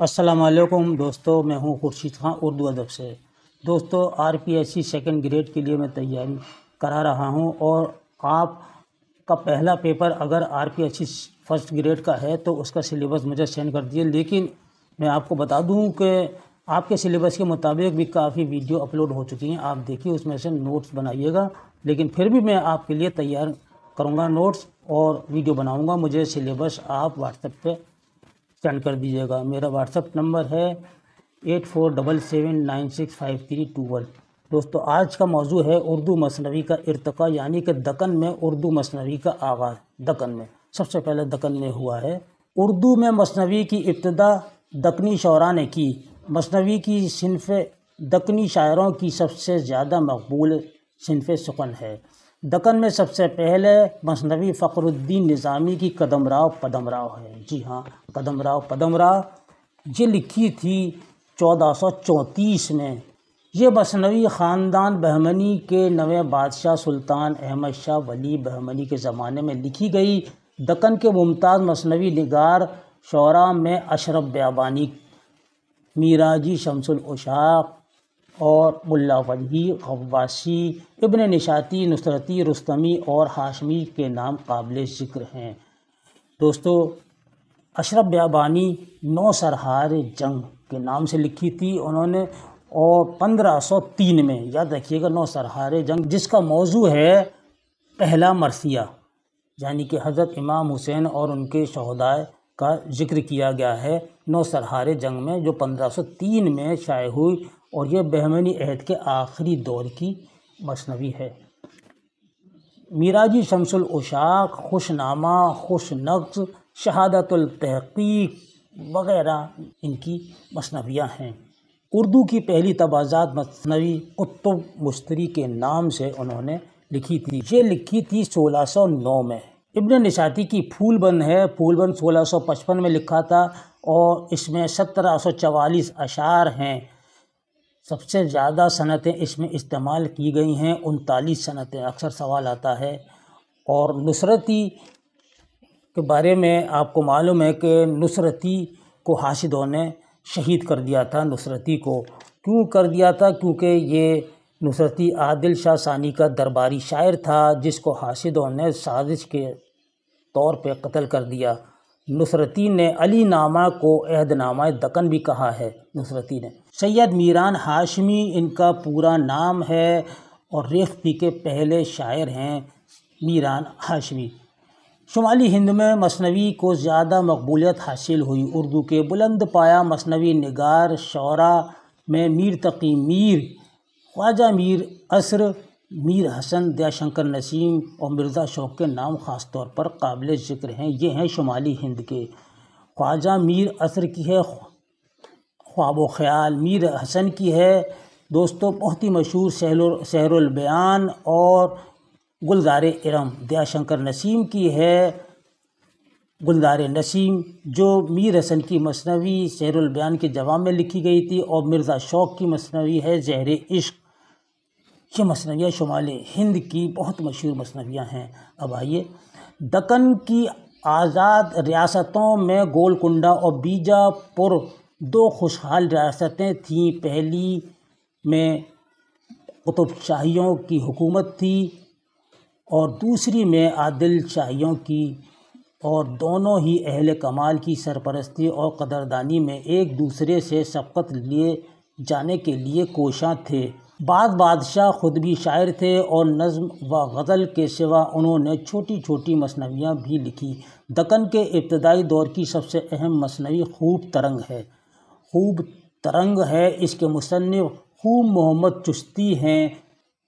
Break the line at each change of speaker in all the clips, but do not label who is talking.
असलकुम दोस्तों मैं हूँ खुर्शीद खां उर्दू अदब से दोस्तों R P S C second grade के लिए मैं तैयारी करा रहा हूँ और आप का पहला पेपर अगर R P S C first grade का है तो उसका सिलेबस मुझे सेंड कर दिए लेकिन मैं आपको बता दूँ कि आपके सिलेबस के मुताबिक भी काफ़ी वीडियो अपलोड हो चुकी हैं आप देखिए उसमें से नोट्स बनाइएगा लेकिन फिर भी मैं आपके लिए तैयार करूँगा नोट्स और वीडियो बनाऊँगा मुझे सिलेबस आप व्हाट्सएप पर सेंड कर दीजिएगा मेरा व्हाट्सअप नंबर है eight four double seven nine six five three two one दोस्तों आज का मौजू है उर्दू मसनवी का इरतका यानी कि दकन में उर्दू मसनवी का आगाज़ दकन में सबसे पहले दकन में हुआ है उर्दू में मसनवी की इब्तदा दकनी शरा ने की मसनवी की सिनफ दकनी शायरों की सबसे ज़्यादा मकबूल सिनफ सुकन है दकन में सबसे पहले मसनवी फ़खरुद्दीन निज़ामी की कदमराव पदमराव है जी हाँ कदम पदम पदमराव ये लिखी थी चौदह सौ चौंतीस में ये मसनवी ख़ानदान बहमनी के नवे बादशाह सुल्तान अहमद शाह वली बहमनी के ज़माने में लिखी गई दकन के मुमताज़ मसनवी निगार शरा में अशरफ ब्याबानी मीराजी शमसुल उशाक और मुल्ला वली गवासी इबन निशाती नुसरती रस्तमी और हाशमी के नाम काबिल ज़िक्र हैं दोस्तों अशरफ ब्याबानी नौ सरहार जंग के नाम से लिखी थी उन्होंने और 1503 में याद रखिएगा नौ सरहार जंग जिसका मौजू है पहला मरसिया यानी कि हज़रत इमाम हुसैन और उनके शहदाय का जिक्र किया गया है नौ सरहार जंग में जो 1503 में शाये हुई और यह बहमनी अहद के आखिरी दौर की मसनवी है मीराजी शमसुल उशाक खुशनामा खुश नक्श शहादतुलतहकीक वगैरह इनकी मसनवियाँ हैं उर्दू की पहली तबाज़ात मसनवी कुतुब मुश्तरी के नाम से उन्होंने लिखी थी ये लिखी थी 1609 में इब्न निशाती की फूलबंद है फूलबंद 1655 में लिखा था और इसमें सत्रह सौ चवालीस अशार हैं सबसे ज़्यादा सनतें इसमें इस्तेमाल की गई हैं उनतालीस सनतें अक्सर सवाल आता है और नुसरती के बारे में आपको मालूम है कि नुसरती को हाशिदों ने शहीद कर दिया था नुसरती को क्यों कर दिया था क्योंकि ये नुसरती आदिल शाह सानी का दरबारी शायर था जिसको हाशिदों ने साजिश के तौर पे कत्ल कर दिया नुसरती ने अली नामा को अहदनामा दकन भी कहा है नुसरती ने सैयद मीरान हाशमी इनका पूरा नाम है और पी के पहले शायर हैं मीरान हाशमी शुमाली हिंद में मसनवी को ज़्यादा मकबूलियत हासिल हुई उर्दू के बुलंद पाया मसनवी नगार शौरा में मीर तकी मीर ख्वाजा मीर असर मीर हसन दयाशंकर नसीम और मिर्ज़ा शौक के नाम ख़ास तौर पर काबिल ज़िक्र हैं ये हैं शुमाली हिंद के ख्वाजा मीर असर की है ख्वाब ख़याल ख़्याल मीर हसन की है दोस्तों बहुत ही मशहूर सहर बयान और गुलजार इरम दयाशंकर नसीम की है गुलदार नसीम जो मीर हसन की मसनवी बयान के जवाब में लिखी गई थी और मिर्ज़ा शौक की मसनवी है जहर इश्क ये मसनवियाँ शुमाल हिंद की बहुत मशहूर मसनवियाँ हैं अब आइए दक्कन की आज़ाद रियासतों में गोलकुंडा और बीजापुर दो खुशहाल रियासतें थीं पहली में क़ुतुब शाहियों की हुकूमत थी और दूसरी में आदिल शाहियों की और दोनों ही अहल कमाल की सरपरस्ती और कदरदानी में एक दूसरे से शफ़त लिए जाने के लिए कोशाँ थे बाद बादशाह खुद भी शायर थे और नज़म व गज़ल के सिवा उन्होंने छोटी छोटी मसनवियाँ भी लिखी दक्कन के इब्तदाई दौर की सबसे अहम मसनवी खूब तरंग है खूब तरंग है इसके मुसनफ़ खूब मोहम्मद चुस्ती हैं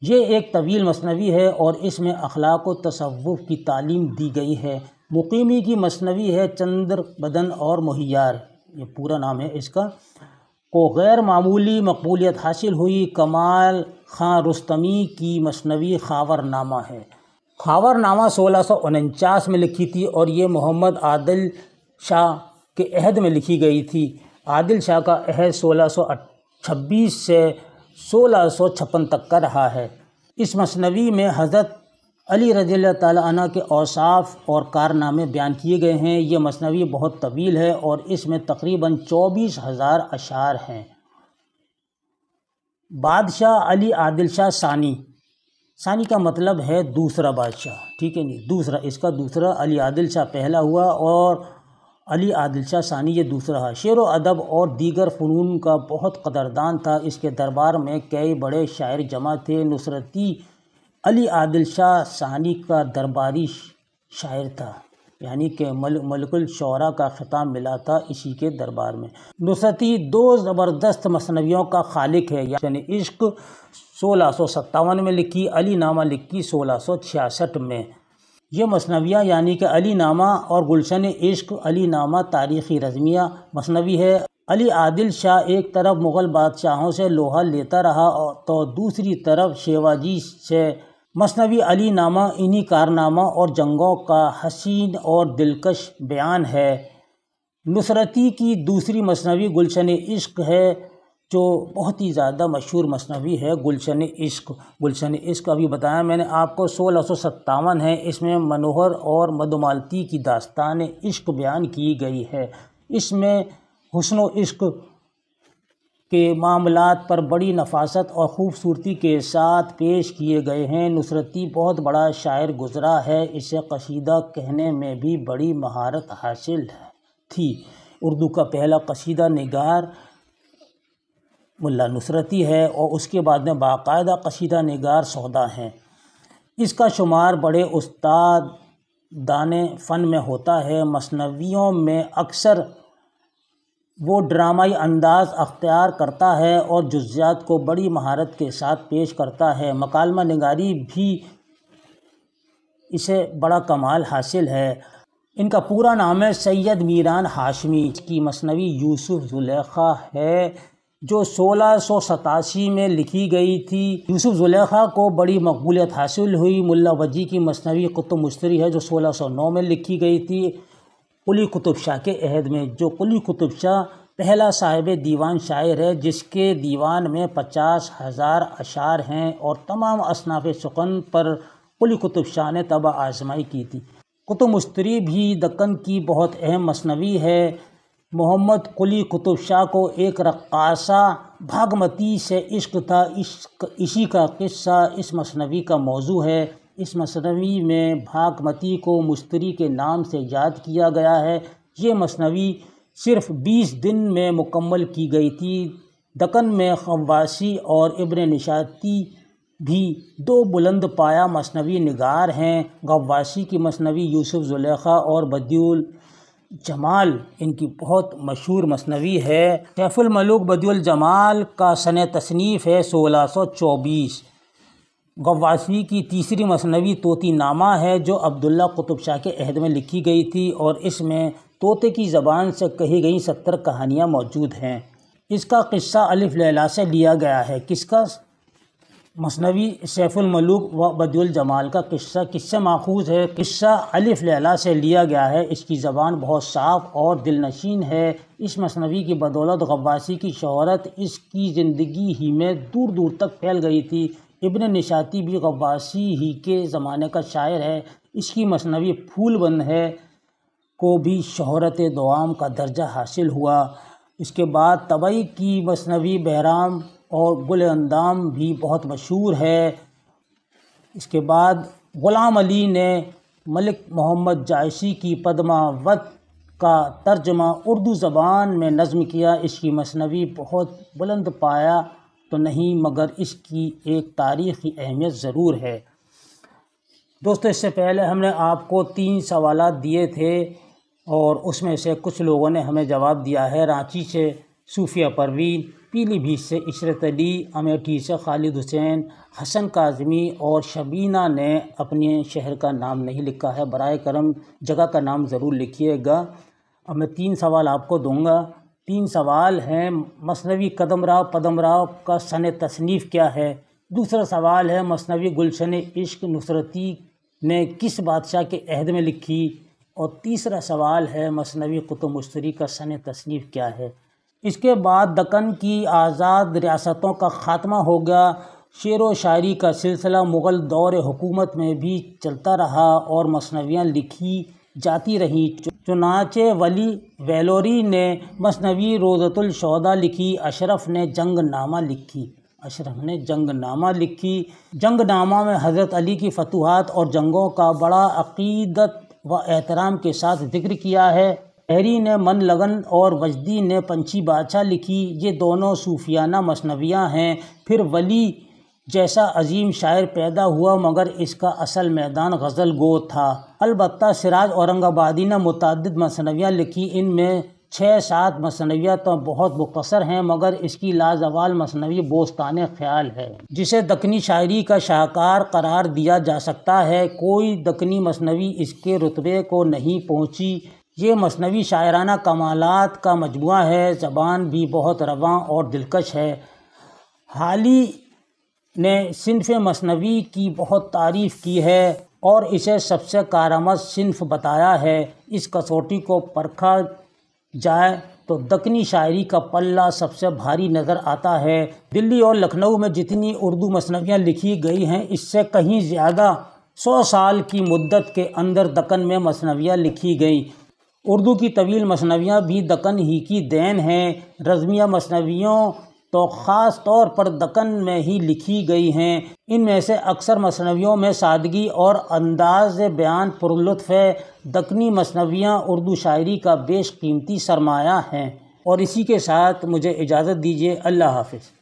ये एक तवील मसनवी है और इसमें अखलाक तसव्वुफ की तालीम दी गई है मुकीमी की मसनवी है चंद्र बदन और मुहैार ये पूरा नाम है इसका को गैर मामूली मकबूलियत हासिल हुई कमाल खां रुस्तमी की मसनवी खावरनामा है खावरनामा सोलह सौ उनचास में लिखी थी और ये मोहम्मद आदिल शाह के अहद में लिखी गई थी आदिल शाह का अहद सोलह सौ छब्बीस से सोलह सौ छप्पन तक का रहा है इस मसनवी में हज़रत अली रजी तन के औसाफ और कारनामे बयान किए गए हैं ये मसनवी बहुत तवील है और इसमें तकरीबन चौबीस हज़ार अशार हैं बादशाह अली आदिल शाह सानी सानी का मतलब है दूसरा बादशाह ठीक है नहीं दूसरा इसका दूसरा अली आदिल शाह पहला हुआ और अली आदिल शाह सानी ये दूसरा है शेर व अदब और दीगर फ़नून का बहुत कदरदान था इसके दरबार में कई बड़े शायर जमा थे नुसरती अली आदिल शाह सानी का दरबारी शायर था यानी कि मल, मलकुल शौरा का ख़िताब मिला था इसी के दरबार में नुसरती दो ज़बरदस्त मसनवियों का खालिक है यानी इश्क सोलह सौ सत्तावन में लिखी अली नामा लिखी सोलह सौ छियासठ में ये मसनविया यानी कि अली नामा और गुलशन इश्क अली नामा तारीख़ी रजमिया मसनवी है अली आदिल शाह एक तरफ मुग़ल बादशाहों से लोहा लेता रहा और तो दूसरी तरफ शेवाजी से मसनवी अली नामा इन्हीं कारनामा और जंगों का हसीन और दिलकश बयान है नुसरती की दूसरी मसनवी गुलशन इश्क है जो बहुत ही ज़्यादा मशहूर मसनवी है गुलशन इश्क गुलशन इश्क अभी बताया मैंने आपको सोलह सौ सत्तावन है इसमें मनोहर और मधुमालती की दास्तान इश्क बयान की गई है इसमें हसन इश्क के मामलात पर बड़ी नफासत और ख़ूबसूरती के साथ पेश किए गए हैं नुसरती बहुत बड़ा शायर गुजरा है इसे कशीदा कहने में भी बड़ी महारत हासिल थी उर्दू का पहला कशीदा निगार मुल्ला नुसरती है और उसके बाद में बाकायदा कशीदा नगार सौदा हैं इसका शुमार बड़े उस्ताद दान फ़न में होता है मसनवियों में अक्सर वो ड्रामाई अंदाज अख्तियार करता है और जुज्जात को बड़ी महारत के साथ पेश करता है मकालमा नगारी भी इसे बड़ा कमाल हासिल है इनका पूरा नाम है सैयद मीरान हाशमी की मसनवी यूसुफ जुलेखा है जो सोलह सौ सतासी में लिखी गई थी यूसुफ जुलेखा को बड़ी मकबूलियत हासिल हुई मुल्ला वजी की मसनवी कुतुब मुश्तरी है जो सोलह सौ नौ में लिखी गई थी कुली कुतुब शाह के अहद में जो कुली कुतुब शाह पहला साहिब दीवान शायर है जिसके दीवान में पचास हज़ार अशार हैं और तमाम असनाफ़ सुकन पर कुली कुतुब शाह ने तब आजमाई की थी कुतुब मुश्तरी भी दक्कन की बहुत अहम मसनवी है मोहम्मद कुली कुतुब शाह को एक रक्सा भागमती से इश्क था इश्क इसी का किस्सा इस मसनवी का मौजू है इस मसनवी में भागमती को मुश्तरी के नाम से याद किया गया है ये मसनवी सिर्फ बीस दिन में मुकम्मल की गई थी दकन में खवासी और इबन निशाती भी दो बुलंद पाया मसनवी निगार हैं गवासी की मसनवी यूसुफ जुलेखा और बदील जमाल इनकी बहुत मशहूर मसनवी है सैफुलमलूक बदुल जमाल का सन तसनीफ़ है सोलह सौ चौबीस गवासी की तीसरी मसनवी तोती नामा है जो अब्दुल्ला कुतुब शाह के अहद में लिखी गई थी और इसमें तोते की ज़बान से कही गई सत्तर कहानियाँ मौजूद हैं इसका किस्सा अलिफ लैला से लिया गया है किसका मसनवी सैफुलमलूक व बदुल जमाल का किस्सा किस्से माखूज है किस्सा अलिफ लैला से लिया गया है इसकी ज़बान बहुत साफ़ और दिलनशीन है इस मसनवी की बदौलत गवासी की शहरत इसकी ज़िंदगी ही में दूर दूर तक फैल गई थी इबन निशाती भी गवासी ही के ज़माने का शायर है इसकी मसनवी बंद है को भी शहरत दोआम का दर्जा हासिल हुआ इसके बाद तबई की मसनवी बहराम और गुल अंदाम भी बहुत मशहूर है इसके बाद ग़ुलाम अली ने मलिक मोहम्मद जायसी की पदमावत का तर्जमा उर्दू ज़बान में नज़म किया इसकी मसनवी बहुत बुलंद पाया तो नहीं मगर इसकी एक तारीख़ी अहमियत ज़रूर है दोस्तों इससे पहले हमने आपको तीन सवाल दिए थे और उसमें से कुछ लोगों ने हमें जवाब दिया है रांची से सूफिया परवीन पीलीभीत से इशरत अली अमेठी से खालिद हुसैन हसन काजमी और शबीना ने अपने शहर का नाम नहीं लिखा है बर करम जगह का नाम ज़रूर लिखिएगा अब मैं तीन सवाल आपको दूंगा तीन सवाल हैं मसनवी कदम राव पदम राव का सन तसनीफ़ क्या है दूसरा सवाल है मसनवी गुलशन इश्क नुसरती ने किस बादशाह के अहद में लिखी और तीसरा सवाल है मसनवी कुतुब मश्तरी का सन तसनीफ़ क्या है इसके बाद दक्कन की आज़ाद रियासतों का ख़ात्मा हो गया शेर व शायरी का सिलसिला मुग़ल दौर हुकूमत में भी चलता रहा और मसनवियाँ लिखी जाती रहीं चुनाचे वली वेलोरी ने मसनवी रोज़तुलशहदा लिखी अशरफ ने जंग नामा लिखी अशरफ ने जंग नामा लिखी जंग नामा में हज़रत अली की फतूहत और जंगों का बड़ा अकीदत व एहतराम के साथ जिक्र किया है एरी ने मन लगन और वजदी ने पंछी बाछा लिखी ये दोनों सूफियाना मसनवियाँ हैं फिर वली जैसा अजीम शायर पैदा हुआ मगर इसका असल मैदान गज़ल गो था अलबत् सिराज औरंगाबादी ने मुतद मसनवियाँ लिखी इनमें छः सात मसनवियाँ तो बहुत मुखसर हैं मगर इसकी लाजवाल मसनवी बोस्तान ख्याल है जिसे दकनी शायरी का शाहकार करार दिया जा सकता है कोई दकनी मसनवी इसके रुतबे को नहीं पहुँची ये मसनवी शायराना कमालत का मजमु है ज़बान भी बहुत रवा और दिलकश है ही ने सिनफ मसनवी की बहुत तारीफ़ की है और इसे सबसे कारामद सिनफ बताया है इस कसौटी को परखा जाए तो दकनी शायरी का पल्ला सबसे भारी नज़र आता है दिल्ली और लखनऊ में जितनी उर्दू मसनवियाँ लिखी गई हैं इससे कहीं ज़्यादा सौ साल की मुद्दत के अंदर दक्कन में मसनवियाँ लिखी गई उर्दू की तवील मसनवियाँ भी दक्कन ही की देन हैं रज़मिया मसनवियों तो ख़ास तौर पर दक्कन में ही लिखी गई हैं इनमें से अक्सर मसनवियों में सादगी और अंदाज बयान पुरलुत्फ़ है दक्कनी मसनवियाँ उर्दू शायरी का बेशकीमती सरमाया हैं और इसी के साथ मुझे इजाज़त दीजिए अल्लाह हाफिज़